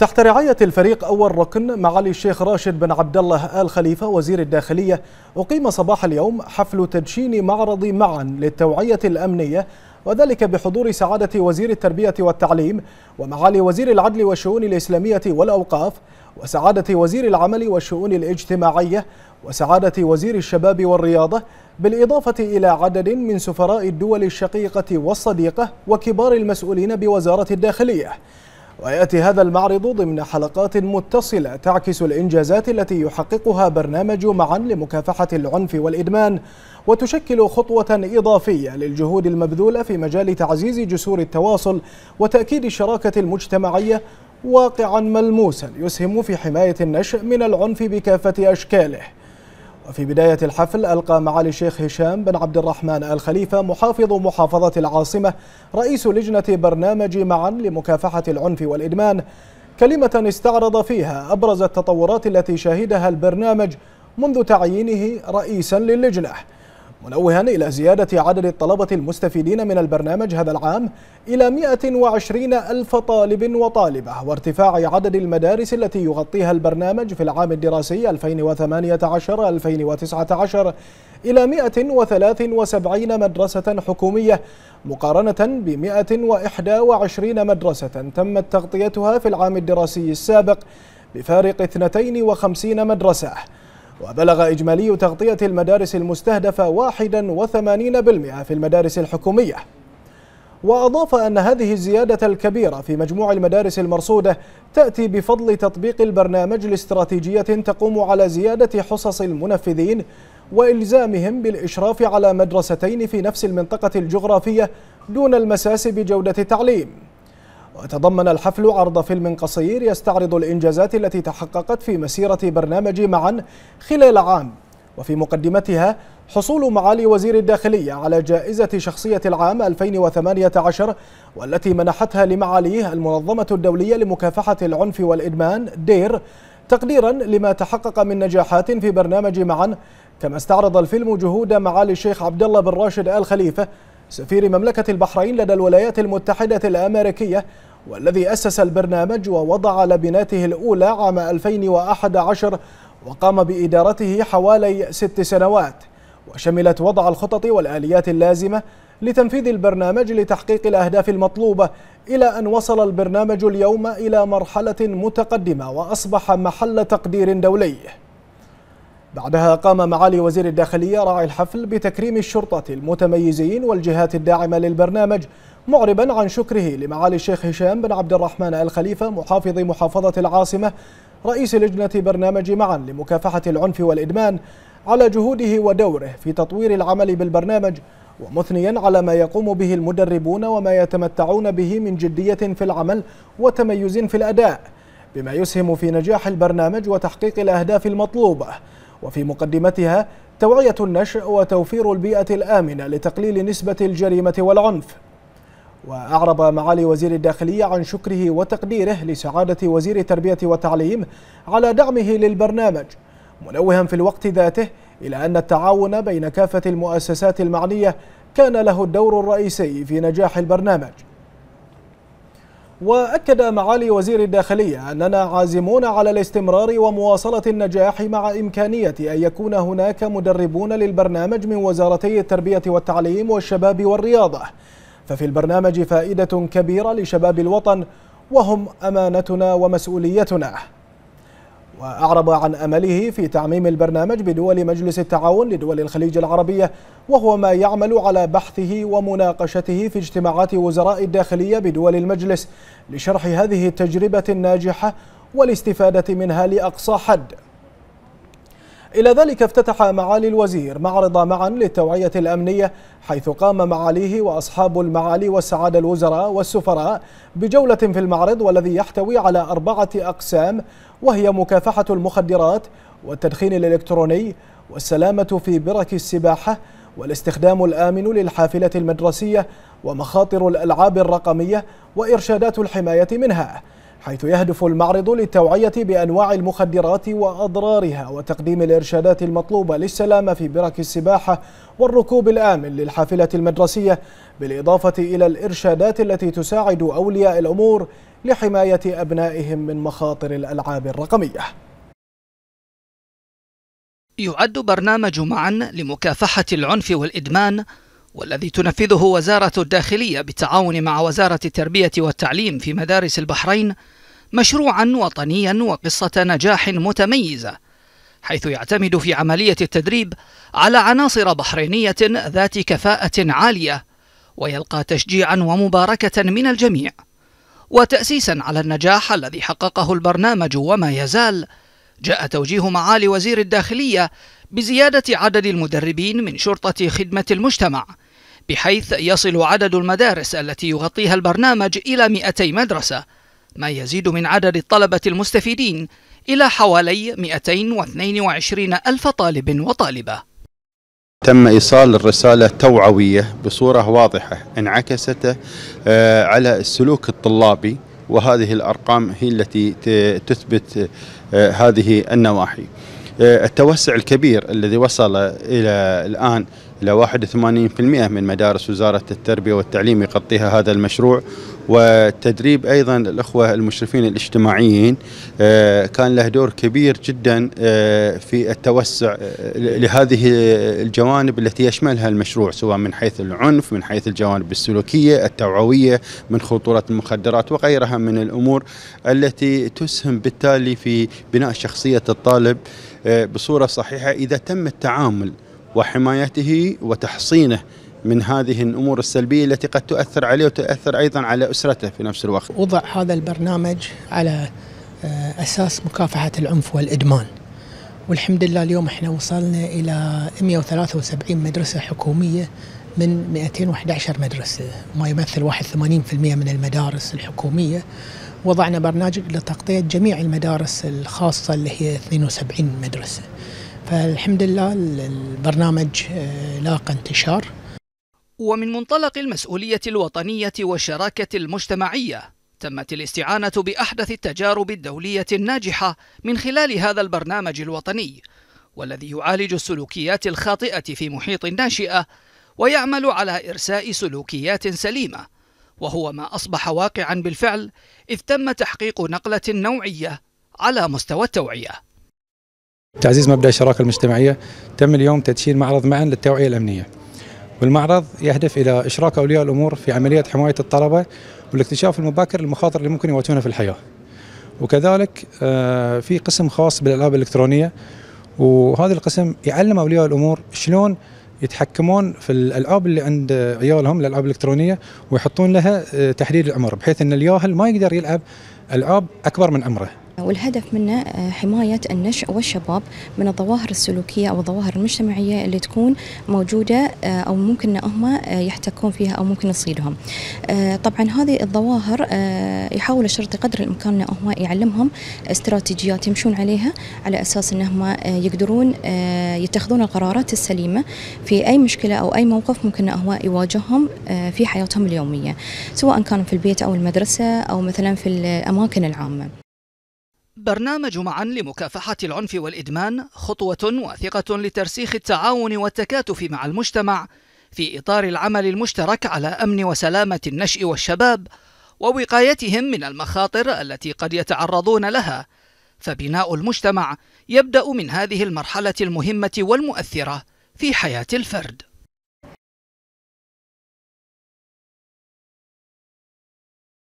تحت رعاية الفريق أول ركن معالي الشيخ راشد بن عبد الله آل خليفة وزير الداخلية أقيم صباح اليوم حفل تدشين معرض معا للتوعية الأمنية وذلك بحضور سعادة وزير التربية والتعليم ومعالي وزير العدل والشؤون الإسلامية والأوقاف وسعادة وزير العمل والشؤون الاجتماعية وسعادة وزير الشباب والرياضة بالإضافة إلى عدد من سفراء الدول الشقيقة والصديقة وكبار المسؤولين بوزارة الداخلية ويأتي هذا المعرض ضمن حلقات متصلة تعكس الإنجازات التي يحققها برنامج معا لمكافحة العنف والإدمان وتشكل خطوة إضافية للجهود المبذولة في مجال تعزيز جسور التواصل وتأكيد الشراكة المجتمعية واقعا ملموسا يسهم في حماية النشء من العنف بكافة أشكاله وفي بداية الحفل ألقى معالي الشيخ هشام بن عبد الرحمن الخليفة محافظ محافظة العاصمة رئيس لجنة برنامج معا لمكافحة العنف والإدمان كلمة استعرض فيها أبرز التطورات التي شهدها البرنامج منذ تعيينه رئيسا للجنة منوها إلى زيادة عدد الطلبة المستفيدين من البرنامج هذا العام إلى 120 ألف طالب وطالبة وارتفاع عدد المدارس التي يغطيها البرنامج في العام الدراسي 2018-2019 إلى 173 مدرسة حكومية مقارنة ب 121 مدرسة تمت تغطيتها في العام الدراسي السابق بفارق 52 مدرسة وبلغ إجمالي تغطية المدارس المستهدفة 81% في المدارس الحكومية وأضاف أن هذه الزيادة الكبيرة في مجموع المدارس المرصودة تأتي بفضل تطبيق البرنامج لاستراتيجية تقوم على زيادة حصص المنفذين وإلزامهم بالإشراف على مدرستين في نفس المنطقة الجغرافية دون المساس بجودة التعليم وتضمن الحفل عرض فيلم قصير يستعرض الإنجازات التي تحققت في مسيرة برنامج معا خلال عام وفي مقدمتها حصول معالي وزير الداخلية على جائزة شخصية العام 2018 والتي منحتها لمعاليه المنظمة الدولية لمكافحة العنف والإدمان دير تقديرا لما تحقق من نجاحات في برنامج معا كما استعرض الفيلم جهود معالي الشيخ عبد الله بن راشد آل خليفة سفير مملكة البحرين لدى الولايات المتحدة الأمريكية والذي أسس البرنامج ووضع لبناته الأولى عام 2011 وقام بإدارته حوالي ست سنوات وشملت وضع الخطط والآليات اللازمة لتنفيذ البرنامج لتحقيق الأهداف المطلوبة إلى أن وصل البرنامج اليوم إلى مرحلة متقدمة وأصبح محل تقدير دولي بعدها قام معالي وزير الداخلية راعي الحفل بتكريم الشرطة المتميزين والجهات الداعمة للبرنامج معربا عن شكره لمعالي الشيخ هشام بن عبد الرحمن الخليفة محافظ محافظة العاصمة رئيس لجنة برنامج معا لمكافحة العنف والإدمان على جهوده ودوره في تطوير العمل بالبرنامج ومثنيا على ما يقوم به المدربون وما يتمتعون به من جدية في العمل وتميز في الأداء بما يسهم في نجاح البرنامج وتحقيق الأهداف المطلوبة وفي مقدمتها توعية النشء وتوفير البيئة الآمنة لتقليل نسبة الجريمة والعنف وأعرب معالي وزير الداخلية عن شكره وتقديره لسعادة وزير التربية والتعليم على دعمه للبرنامج منوها في الوقت ذاته إلى أن التعاون بين كافة المؤسسات المعنية كان له الدور الرئيسي في نجاح البرنامج وأكد معالي وزير الداخلية أننا عازمون على الاستمرار ومواصلة النجاح مع إمكانية أن يكون هناك مدربون للبرنامج من وزارتي التربية والتعليم والشباب والرياضة ففي البرنامج فائدة كبيرة لشباب الوطن وهم أمانتنا ومسؤوليتنا وأعرب عن أمله في تعميم البرنامج بدول مجلس التعاون لدول الخليج العربية وهو ما يعمل على بحثه ومناقشته في اجتماعات وزراء الداخلية بدول المجلس لشرح هذه التجربة الناجحة والاستفادة منها لأقصى حد إلى ذلك افتتح معالي الوزير معرض معا للتوعية الأمنية حيث قام معاليه وأصحاب المعالي والسعادة الوزراء والسفراء بجولة في المعرض والذي يحتوي على أربعة أقسام وهي مكافحة المخدرات والتدخين الإلكتروني والسلامة في برك السباحة والاستخدام الآمن للحافلة المدرسية ومخاطر الألعاب الرقمية وإرشادات الحماية منها حيث يهدف المعرض للتوعية بأنواع المخدرات وأضرارها وتقديم الإرشادات المطلوبة للسلامة في برك السباحة والركوب الآمن للحافلة المدرسية بالإضافة إلى الإرشادات التي تساعد أولياء الأمور لحماية أبنائهم من مخاطر الألعاب الرقمية يعد برنامج معا لمكافحة العنف والإدمان والذي تنفذه وزارة الداخلية بالتعاون مع وزارة التربية والتعليم في مدارس البحرين مشروعا وطنيا وقصة نجاح متميزة حيث يعتمد في عملية التدريب على عناصر بحرينية ذات كفاءة عالية ويلقى تشجيعا ومباركة من الجميع وتأسيسا على النجاح الذي حققه البرنامج وما يزال جاء توجيه معالي وزير الداخلية بزيادة عدد المدربين من شرطة خدمة المجتمع بحيث يصل عدد المدارس التي يغطيها البرنامج إلى 200 مدرسة ما يزيد من عدد الطلبة المستفيدين إلى حوالي 222 ألف طالب وطالبة تم إيصال الرسالة توعوية بصورة واضحة انعكست آه، على السلوك الطلابي وهذه الأرقام هي التي تثبت آه، هذه النواحي آه، التوسع الكبير الذي وصل إلى الآن إلى 81% من مدارس وزارة التربية والتعليم يغطيها هذا المشروع وتدريب أيضا الأخوة المشرفين الاجتماعيين آه، كان له دور كبير جدا آه، في التوسع آه، لهذه الجوانب التي يشملها المشروع سواء من حيث العنف من حيث الجوانب السلوكية التوعوية من خطورة المخدرات وغيرها من الأمور التي تسهم بالتالي في بناء شخصية الطالب بصورة صحيحة إذا تم التعامل وحمايته وتحصينه من هذه الامور السلبيه التي قد تؤثر عليه وتؤثر ايضا على اسرته في نفس الوقت. وضع هذا البرنامج على آه، اساس مكافحه العنف والادمان. والحمد لله اليوم احنا وصلنا الى 173 مدرسه حكوميه من 211 مدرسه، ما يمثل 81% من المدارس الحكوميه. وضعنا برنامج لتغطيه جميع المدارس الخاصه اللي هي 72 مدرسه. فالحمد لله البرنامج آه، لاقى انتشار ومن منطلق المسؤولية الوطنية والشراكة المجتمعية تمت الاستعانة بأحدث التجارب الدولية الناجحة من خلال هذا البرنامج الوطني والذي يعالج السلوكيات الخاطئة في محيط الناشئة ويعمل على إرساء سلوكيات سليمة وهو ما أصبح واقعا بالفعل إذ تم تحقيق نقلة نوعية على مستوى التوعية تعزيز مبدا الشراكه المجتمعيه تم اليوم تدشين معرض معا للتوعيه الامنيه والمعرض يهدف الى اشراك اولياء الامور في عمليه حمايه الطلبه والاكتشاف المبكر للمخاطر اللي ممكن يواجهونها في الحياه وكذلك آه، في قسم خاص بالالعاب الالكترونيه وهذا القسم يعلم اولياء الامور شلون يتحكمون في الالعاب اللي عند عيالهم الالعاب الالكترونيه ويحطون لها آه، تحديد العمر بحيث ان الياهل ما يقدر يلعب العاب اكبر من عمره والهدف منه آه، حماية النشء والشباب من الظواهر السلوكية أو الظواهر المجتمعية اللي تكون موجودة آه، أو ممكن أنهم آه، يحتكون فيها أو ممكن تصيدهم طبعا هذه الظواهر يحاول الشرطي قدر الإمكان أنهم يعلمهم استراتيجيات يمشون عليها على أساس أنهم يقدرون يتخذون القرارات السليمة في أي مشكلة أو أي موقف ممكن هو يواجههم في حياتهم اليومية سواء كان في البيت أو المدرسة أو مثلا في الأماكن العامة برنامج معا لمكافحة العنف والإدمان خطوة واثقة لترسيخ التعاون والتكاتف مع المجتمع في إطار العمل المشترك على أمن وسلامة النشء والشباب ووقايتهم من المخاطر التي قد يتعرضون لها فبناء المجتمع يبدأ من هذه المرحلة المهمة والمؤثرة في حياة الفرد